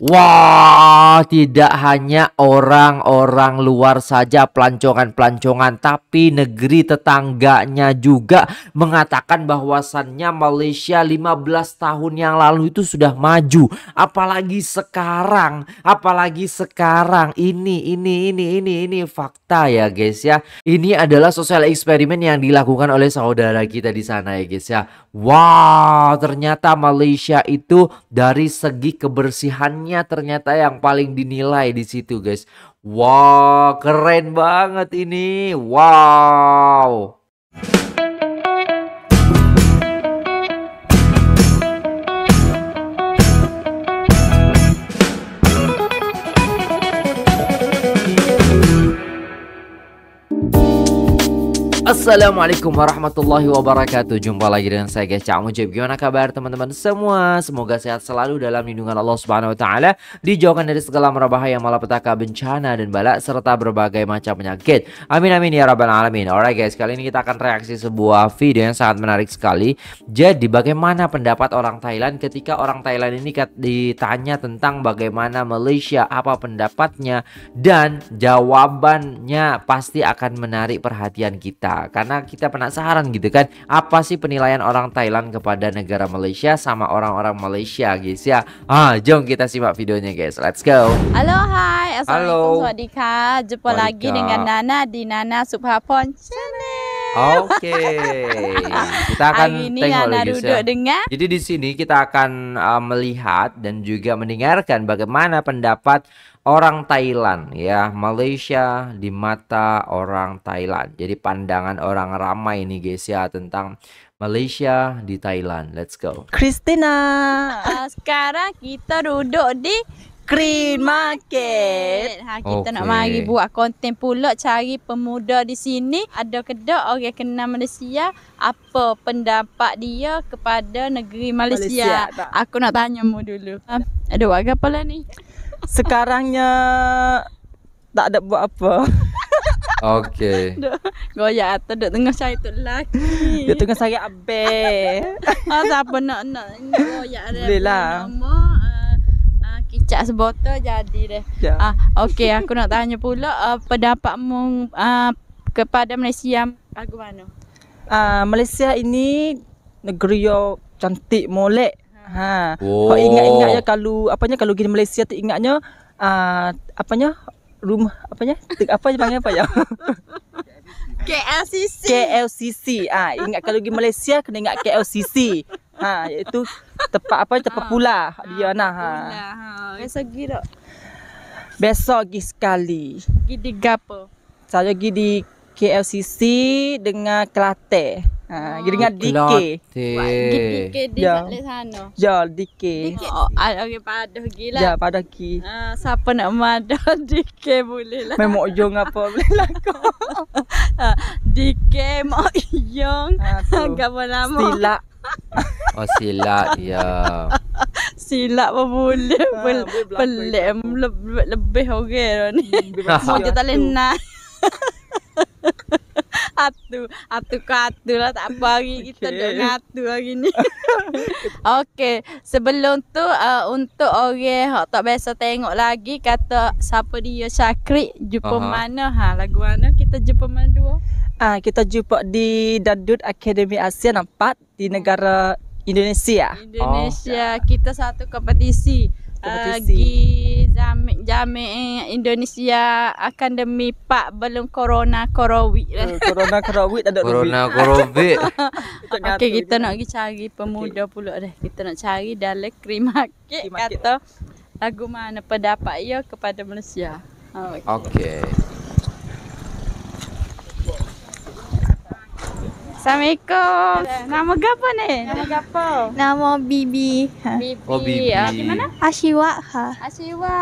哇！Oh, tidak hanya orang-orang luar saja pelancongan-pelancongan, tapi negeri tetangganya juga mengatakan bahwasannya Malaysia 15 tahun yang lalu itu sudah maju. Apalagi sekarang, apalagi sekarang ini ini ini ini ini fakta ya guys ya. Ini adalah sosial eksperimen yang dilakukan oleh saudara kita di sana ya guys ya. Wow, ternyata Malaysia itu dari segi kebersihannya ternyata yang paling paling dinilai di situ guys. Wow, keren banget ini. Wow. Assalamualaikum warahmatullahi wabarakatuh Jumpa lagi dengan saya guys Cak Mujib Gimana kabar teman-teman semua Semoga sehat selalu dalam lindungan Allah subhanahu wa ta'ala Dijauhkan dari segala merbahaya malapetaka bencana dan balak Serta berbagai macam penyakit Amin amin ya rabbal alamin Alright guys kali ini kita akan reaksi sebuah video yang sangat menarik sekali Jadi bagaimana pendapat orang Thailand ketika orang Thailand ini ditanya tentang bagaimana Malaysia Apa pendapatnya dan jawabannya pasti akan menarik perhatian kita karena kita penasaran gitu kan apa sih penilaian orang Thailand kepada negara Malaysia sama orang-orang Malaysia guys ya ah jom kita simak videonya guys let's go halo hai assalamualaikum swadika jumpa lagi dengan Nana di Nana Subhapon Channel Oke, okay. kita akan ini tengok duduk ya. Jadi di sini kita akan uh, melihat dan juga mendengarkan bagaimana pendapat orang Thailand ya Malaysia di mata orang Thailand jadi pandangan orang ramai nih guys ya tentang Malaysia di Thailand let's go Christina ah, sekarang kita duduk di Green Market. Ha, kita okay. nak mari buat konten pula cari pemuda di sini. Ada kedok orang okay, kenal Malaysia. Apa pendapat dia kepada negeri Malaysia? Malaysia Aku nak tanya mu dulu. Ha, ah, ada warga apa lah ni? Sekarangnya tak ada buat apa. Okey. Goyak atau duduk tengah saya tu lelaki. Dia tengah saya abek. oh, siapa nak nak goyak dia. Boleh lah. Nama, ah, ah, sebotol jadi deh. Ya. Ah, Okey, aku nak tanya pula uh, ah, pendapatmu uh, kepada Malaysia bagaimana? Uh, Malaysia ini negeri yang cantik molek. Ha. Oh. Kau ingat ya kalau apanya kalau pergi Malaysia tu ingatnya uh, apanya rumah apanya? Tek apa je panggil apa ya? KLCC. KLCC. Ah ha, ingat kalau pergi Malaysia kena ingat KLCC. Ha iaitu tempat apa tempat ha. Ah. pula ha. dia nah. Ha. Pula. Ha. Biasa pergi tak? Biasa pergi sekali. Pergi di gapo? Saya pergi di KLCC dengan Kelate pergi dengan DK. Wah, DK di ya. sana. Ya, DK. Oh, ada ah, okay, padah gila. Ya, padah ki. Uh, siapa nak madah DK boleh lah. Memok yong apa boleh lah kau. Ah, DK mau yong. Agak ah, ha, lama. Silak. Oh, sila, ya. sila Silap boleh. Ha, boleh pelik. Lebih, lebih, orang okay, ni. Hmm, mau je tak boleh atu atu katu lah tak apa hari okay. kita dah atu hari ni Okey, sebelum tu uh, untuk orang hok tak biasa tengok lagi kata siapa dia Syakri jumpa uh-huh. mana ha lagu mana kita jumpa mana dua ah uh, kita jumpa di Dadut Academy Asia 4 di negara Indonesia Indonesia oh. kita satu kompetisi Ah, Gizami Jami eh, Indonesia akan demi Pak belum Corona Corowit lah. Corona Corowit ada Corona Corowit. Okey kita nak pergi cari pemuda okay. pula deh. Kita nak cari dalam krimaket atau lagu mana pendapat ia kepada Malaysia. Ah, okey. okay. Assalamualaikum. Nama gapo ni? Nama gapo? Nama Bibi. Ha. Bibi. Oh, Bibi. Ha, ah, mana? Ashiwa. Ha. Ashiwa.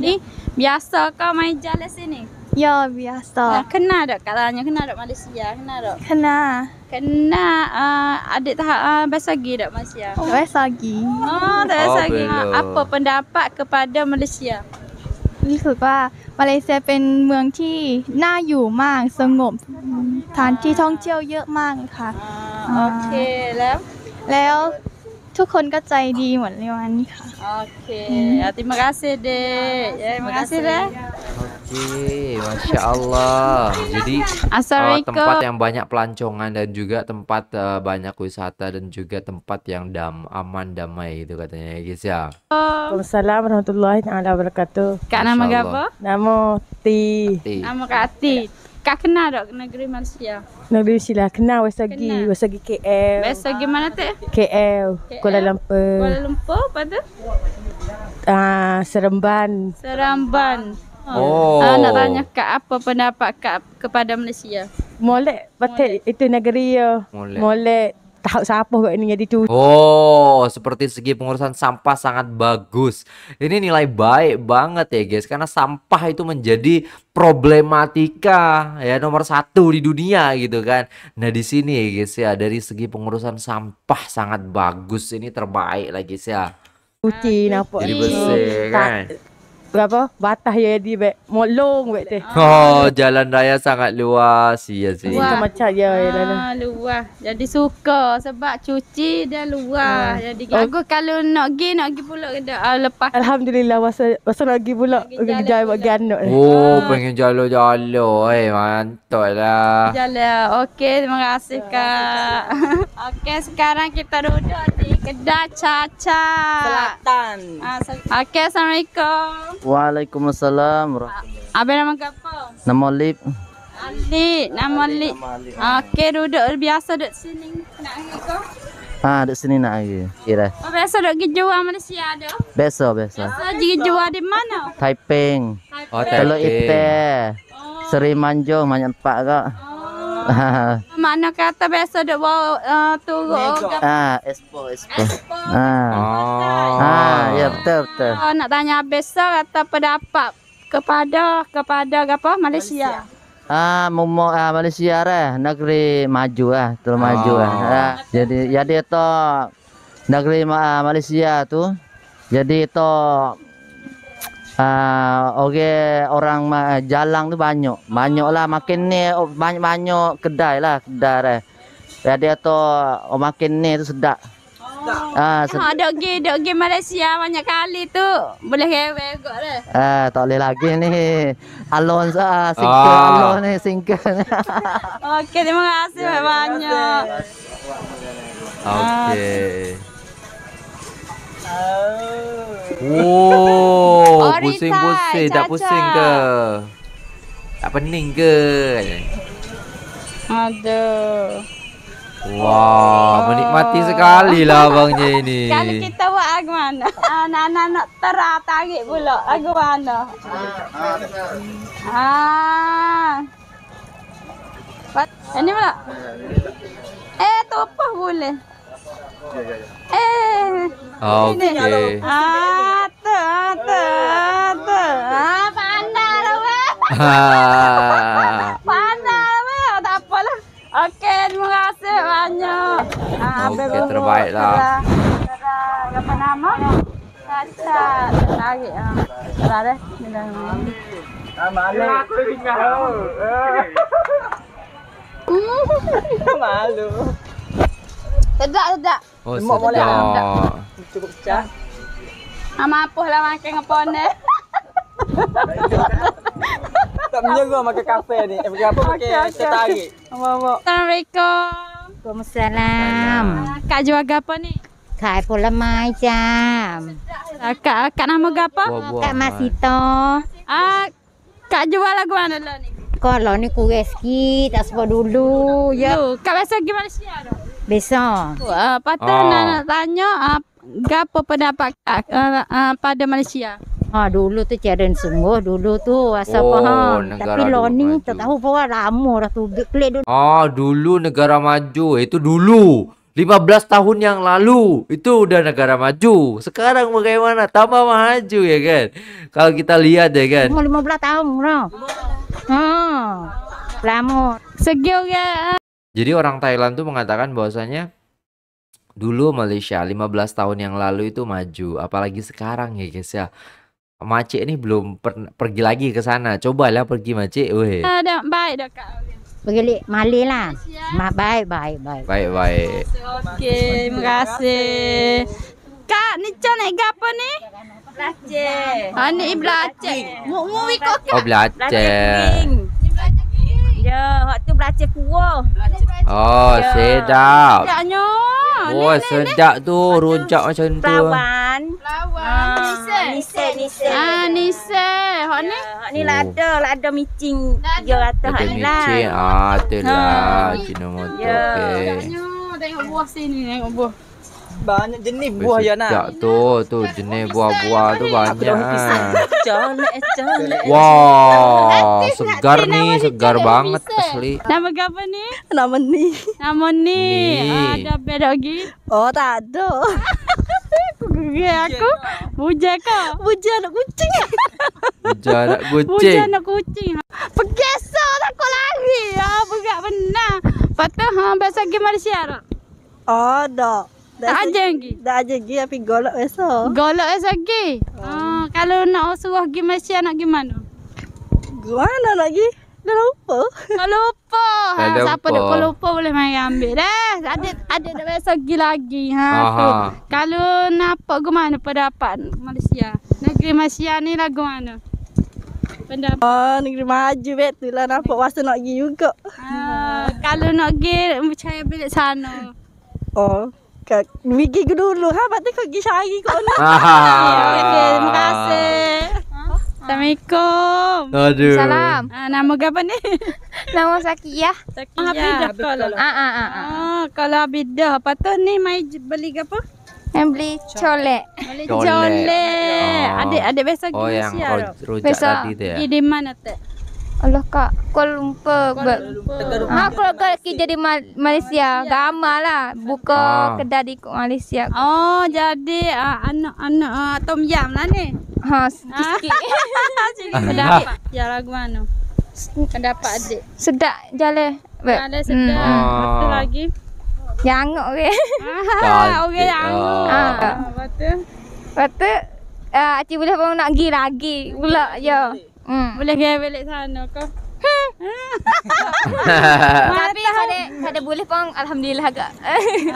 Ni ya. biasa ke main jalan sini? Ya, biasa. Ha, ah, kenal tak katanya Kenal tak Malaysia? Kenal tak? Kenal. Kenal uh, ah, adik tak uh, biasa lagi tak Malaysia? Oh, biasa lagi. Oh, tak biasa lagi. Ha, apa pendapat kepada Malaysia? Rasa Malaysia เป็นเมืองที่น่าอยู่มากสงบถานที่ท่องเที่ยวเยอะมากค่ะโอเคแล้ว Oke, terima kasih deh. Ya, terima kasih deh. Oke, masya Allah. Jadi uh, tempat yang banyak pelancongan dan juga tempat uh, banyak wisata dan juga tempat yang dam aman damai itu katanya ya guys ya. Assalamualaikum warahmatullahi wabarakatuh. Kak nama apa? Nama Ti. Nama Kak Ti. Kak kenal dok negeri Malaysia? Negeri Malaysia lah. kenal Wesagi, kenal. Wesagi KL. Wesagi mana tu? KL, KL, Kuala Lumpur. Kuala Lumpur apa tu? Ah, Seremban. Seremban. Oh. Ah, nak tanya kak apa pendapat kak kepada Malaysia? Molek, betul itu negeri ya. Molek. tahu siapa kok ini jadi Oh, seperti segi pengurusan sampah sangat bagus. Ini nilai baik banget ya guys, karena sampah itu menjadi problematika ya nomor satu di dunia gitu kan. Nah di sini ya guys ya dari segi pengurusan sampah sangat bagus ini terbaik lagi sih ya. Cuci, ah, napok, jadi bersih kan. berapa watah ya di bek molong bek teh oh, oh jalan raya sangat luas ya sih. macam ya ya ah, luas jadi suka sebab cuci dia luas ah. jadi oh. aku kalau nak pergi nak pergi pula kena ah, lepas alhamdulillah masa masa nak pergi pula pergi jalan buat gandok oh ah. pengen jalan jalan eh mantap lah jalan okey terima kasih kak okey sekarang kita duduk di Kedah Caca. Selatan. Ah, sel. okay, Assalamualaikum. Waalaikumsalam. Ah, Abang nama apa? Nama Lip. Ali, nama Ali. Okey, duduk biasa duduk sini nak hari kau. Ha, duduk sini nak hari. Kira. Oh, biasa duduk pergi jual Malaysia ada. Biasa, biasa. Biasa pergi di mana? Taiping. Oh, Taiping. Teluk Ipeh. Oh. Seri Manjung, banyak tempat kak. Oh. Ah. Mana kata biasa dak bawa uh, turun ke? Ha, expo, expo. Ha. Ha, ya betul betul. Uh, nak tanya biasa kata pendapat kepada kepada apa Malaysia. Ah, uh, mumo uh, ah, Malaysia lah, negeri maju lah, terlalu oh. maju lah. Uh, jadi, jadi itu negeri uh, Malaysia tu, jadi itu Uh, ah, okay, orang uh, eh, jalan tu banyak. Banyak lah. Makin ni oh, banyak-banyak kedai lah. Kedai lah. Jadi ya, tu oh, makin ni tu sedap. Oh. Ah, sedap. Ada lagi, ada lagi Malaysia banyak kali tu. Boleh kewe kot lah. Eh, uh, tak boleh lagi ni. Alon sah, uh, single ah. Alon ni, single ni. okay, terima kasih ya, ya, banyak. Terima ah. Okay. Oh. oh, pusing-pusing. Tak pusing ke? Tak pening ke? Ada. Wah, wow, oh. menikmati sekali lah abangnya ini. Kali kita buat aku mana? Anak-anak nak terah tarik pula. Aku mana? Ah, ah. ah. Ini pula. Eh, topah boleh. Eh. oke Ate ate ate. Ah pandar lah, weh. Pandar lah, weh tak apalah. Okey, terima kasih banyak. Ah okay, terbaiklah. Terbaik. Lah. Apa nama? Sasa. Lagi ah. Lah deh, Malu sedak sedak Oh, Semua sedap. Boleh, lah. sedap. Cukup pecah. Sama ah, apa lah makan ngepon pone tak menyeru makan kafe ni. Eh, pakai apa? Pakai okay, okay, tarik. Assalamualaikum. Waalaikumsalam. Ah, kak jual apa ni? Kak Epo Lemai, jam. Ah, kak, kak nama apa? Kak Masito. Ah, kak jual lagu mana lah ni? Kalau ni kurang sikit, tak sebab dulu. Ya. Kak biasa gimana siapa? besar. Uh, eh, patut ha. Ah. nak, nak tanya uh, eh, apa pendapat uh, uh, pada Malaysia? Ha dulu tu challenge sungguh dulu tu asal oh, tapi lo ni tak tahu pun lama dah tu play dulu. Ah dulu negara maju itu dulu 15 tahun yang lalu itu udah negara maju. Sekarang bagaimana? Tambah maju ya kan. Kalau kita lihat ya kan. 15 tahun lah. Ha. Lama. Segil ya. Jadi orang Thailand tuh mengatakan bahwasanya dulu Malaysia 15 tahun yang lalu itu maju, apalagi sekarang ya guys ya. Mace ini belum per pergi lagi ke sana. Cobalah pergi Maci. Weh. Ada eh, baik dah Kak Pergi Mali lah. Ya. Ma baik baik baik. Baik baik. Oke, terima kasih. Kak, ni cha naik apa ni? Belajar. Ah, ha ni belajar. Mu mu ikut oh, Kak. Oh belajar. Ya, waktu belacah kuah. Ya. Oh, sedap. Sedapnya. Oh, lain, sedap lain. tu. Rujak macam Pelawan. tu. Pelawan. Pelawan. Ni se, ni se. Ah, ni se. Ah, hak ni? Hak ni lada, ya, lada micin. 300 hak ni lah. Oh. Lada lah, micin. Lah. Ah, tu lah. Ah. Cina motor. Ya. Tengok buah sini. Tengok buah. banyak jenis buah ya nak. Tak tuh tuh jenis buah-buah tuh banyak. Wah, segar nih segar banget asli. Nama apa nih? Nama nih. Nama nih. Ada beda lagi? Oh, tak ada. Gue aku Buja kau Buja anak kucing Buja anak kucing Buja anak kucing Pegesa aku lari Ya, berat benar Lepas tu ha, Besok pergi Malaysia Oh, tak Tak ajar lagi. Tak ajar lagi tapi golok esok. Golok esok lagi. Oh. Ah, kalau nak suruh pergi Malaysia nak pergi mana? Gimana lagi? pergi? Dah lupa. Dah lupa. Ha, siapa nak lupa. lupa boleh main ambil eh, Ada ada dah esok pergi lagi. Ha, kalau nak ke mana pendapat Malaysia? Negeri Malaysia ni lah ke mana? Pendapat. Oh, negeri maju betul. tu lah nampak masa nak pergi juga. Ha, kalau nak pergi percaya bilik sana. Oh, Kak, pergi dulu. Ha, bakti kau pergi cari kau dulu. Terima kasih. Ha? Assalamualaikum. Aduh. Salam. Ah, nama apa ni? nama Sakiyah. Sakiyah. Ah, kalau. Ah, ah, ah. Ah, kalau beda. Patut ni mai beli apa? Yang beli colek. Colek. Adik-adik ah. besok pergi siapa? Oh, yang rojak tadi tu ya. di mana tu? Allah kak, Kuala Lumpur. Kuala Lumpur. Ah, Kuala Lumpur lagi jadi Malaysia. gama lah. Buka ah. kedai di Malaysia. Oh, jadi ah, anak-anak ah, Tom Yam lah ni. Ha, ah. sedap. sikit Ah. Dapat. Ya, lagu mana? Dapat adik. Sedap jale. Ada sedap. Hmm. Betul lagi. Yang ok. ok yang ok. Ah. Lepas tu? boleh pun nak gi lagi. Pula, yo. Hmm. Boleh gaya balik sana ke? Tapi ada ada boleh pun alhamdulillah agak.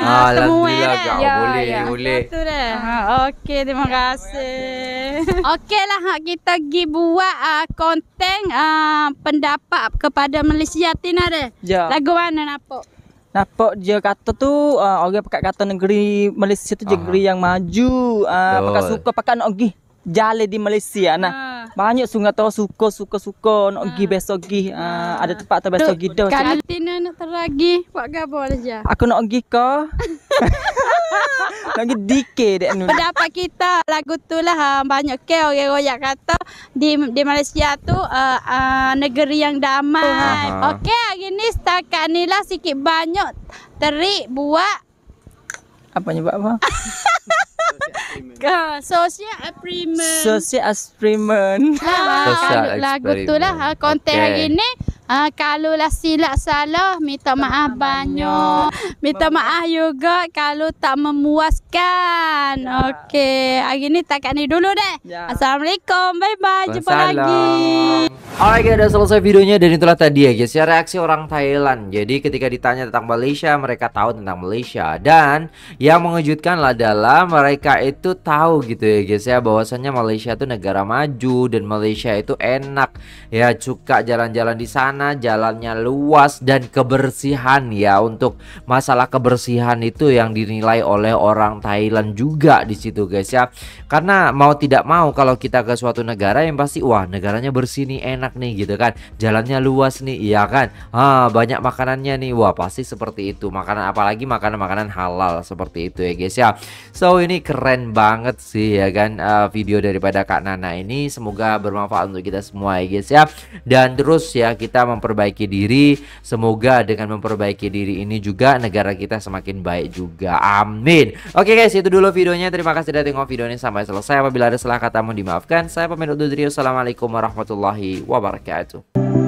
Ah, alhamdulillah agak. Eh? Ya, boleh ya. boleh. Betul dah. Eh? Ha ah, okey terima ya, kasih. Okeylah hak kita gi buat uh, ah, konten uh, pendapat kepada Malaysia Tina deh. Ya. Lagu mana nampak? Nampak dia kata tu uh, orang pakai kata negeri Malaysia tu negeri yang maju. Uh, pakat suka pakai nak pergi jalan di Malaysia nah. Ha. Banyak sungai tahu suka suka suka nak ha. pergi ha. besok pergi ha. ada tempat tu besok pergi dah. Kan tin nak teragi buat gapo aja. Aku nak pergi ke. nak pergi DK dek nu. Pendapat kita lagu tu lah ha, banyak ke orang royak kata di di Malaysia tu uh, uh, negeri yang damai. Uh-huh. Okey hari ni setakat ni lah sikit banyak terik buat apa nyebab apa? Sosial experiment. Sosial experiment. Ha, lagu tu lah. Ah, konten okay. hari ni. Ah, kalau lah silap salah, minta maaf banyak. Minta maaf juga kalau tak memuaskan. Ya. Okey, hari ni takkan ni dulu deh. Ya. Assalamualaikum, bye-bye. Jumpa lagi. Alright, guys, udah selesai videonya dan itulah tadi ya guys, ya reaksi orang Thailand. Jadi ketika ditanya tentang Malaysia, mereka tahu tentang Malaysia. Dan yang mengejutkan adalah mereka itu tahu gitu ya guys ya, bahwasannya Malaysia itu negara maju dan Malaysia itu enak. Ya, suka jalan-jalan di sana sana, jalannya luas dan kebersihan ya. Untuk masalah kebersihan itu yang dinilai oleh orang Thailand juga di situ guys ya. Karena mau tidak mau kalau kita ke suatu negara yang pasti wah negaranya bersih nih, enak nih gitu kan. Jalannya luas nih, iya kan. Ah, banyak makanannya nih. Wah, pasti seperti itu. Makanan apalagi makanan-makanan halal seperti itu ya guys ya. So ini keren banget sih ya kan uh, video daripada Kak Nana ini semoga bermanfaat untuk kita semua ya guys ya. Dan terus ya kita memperbaiki diri. Semoga dengan memperbaiki diri ini juga negara kita semakin baik juga. Amin. Oke guys, itu dulu videonya. Terima kasih sudah tengok video ini sampai selesai. Apabila ada salah kata mohon dimaafkan. Saya pamit undur Assalamualaikum warahmatullahi wabarakatuh.